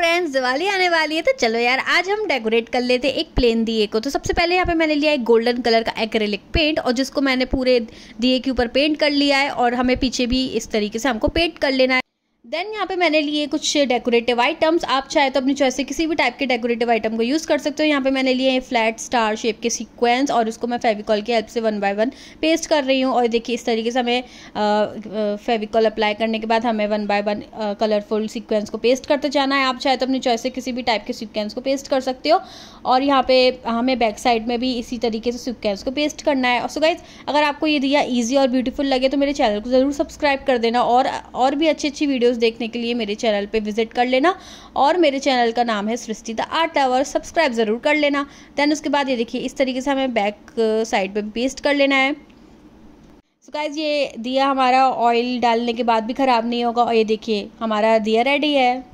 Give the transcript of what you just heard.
friends Diwali आने वाली है तो चलो यार आज हम डेकोरेट कर लेते हैं एक प्लेन दिए को तो सबसे पहले यहाँ पे मैंने लिया एक गोल्डन कलर का एक्रेलिक पेंट और जिसको मैंने पूरे दिए के ऊपर पेंट कर लिया है और हमें पीछे भी इस तरीके से हमको पेंट कर लेना है देन यहाँ पे मैंने लिए कुछ डेकोरेटिव आइटम्स आप चाहे तो अपनी चॉइस से किसी भी टाइप के डेकोरेटिव आइटम को यूज़ कर सकते हो यहाँ पे मैंने लिए फ्लैट स्टार शेप के सीक्वेंस और उसको मैं फेविकॉल की हेल्प से वन बाय वन पेस्ट कर रही हूँ और देखिए इस तरीके से हमें फेविकॉल अप्लाई करने के बाद हमें one by one colourful sequence को पेस्ट करते जाना है आप चाहे तो अपनी चॉइस से किसी भी टाइप के सिक्वेंस को पेस्ट कर सकते हो और यहाँ पे हमें बैक साइड में भी इसी तरीके से सिक्वेंस को पेस्ट करना है और सो गाइज अगर आपको ये दिया ईजी और ब्यूटीफुल लगे तो मेरे चैनल को ज़रूर सब्सक्राइब कर देना और, और भी अच्छी अच्छी वीडियोज़ देखने के लिए मेरे चैनल पे विजिट कर लेना और मेरे चैनल का नाम है Srishti the art tower subscribe ज़रूर कर लेना दैन उसके बाद ये देखिए इस तरीके से हमें बैक साइड पर पेस्ट कर लेना है सो गाइज ये दिया हमारा ऑयल डालने के बाद भी ख़राब नहीं होगा और ये देखिए हमारा दिया रेडी है